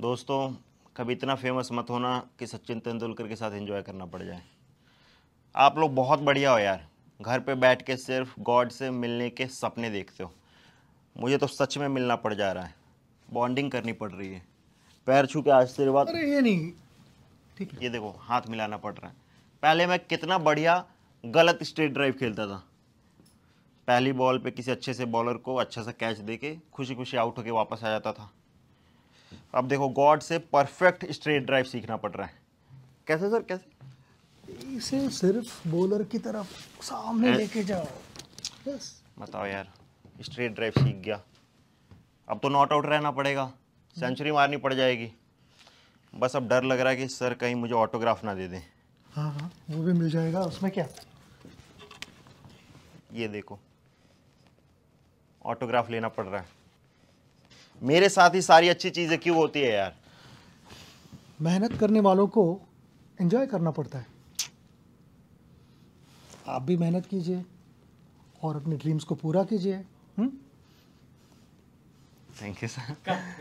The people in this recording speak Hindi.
दोस्तों कभी इतना फेमस मत होना कि सचिन तेंदुलकर के साथ एंजॉय करना पड़ जाए आप लोग बहुत बढ़िया हो यार घर पे बैठ के सिर्फ गॉड से मिलने के सपने देखते हो मुझे तो सच में मिलना पड़ जा रहा है बॉन्डिंग करनी पड़ रही है पैर छू के आशीर्वाद अरे ये नहीं ठीक है ये देखो हाथ मिलाना पड़ रहा है पहले मैं कितना बढ़िया गलत स्ट्रेट ड्राइव खेलता था पहली बॉल पे किसी अच्छे से बॉलर को अच्छा सा कैच दे के खुशी खुशी आउट होके वापस आ जाता था अब देखो गॉड से परफेक्ट स्ट्रेट ड्राइव सीखना पड़ रहा है कैसे सर कैसे इसे सिर्फ बॉलर की तरफ सामने लेके जाओ बस बताओ यार स्ट्रेट ड्राइव सीख गया अब तो नॉट आउट रहना पड़ेगा सेंचुरी मारनी पड़ जाएगी बस अब डर लग रहा है कि सर कहीं मुझे ऑटोग्राफ ना दे दें हाँ हाँ वो भी मिल जाएगा उसमें क्या ये देखो ऑटोग्राफ लेना पड़ रहा है मेरे साथ ही सारी अच्छी चीज़ें क्यों होती है यार मेहनत करने वालों को एंजॉय करना पड़ता है आप भी मेहनत कीजिए और अपने ड्रीम्स को पूरा कीजिए थैंक यू सर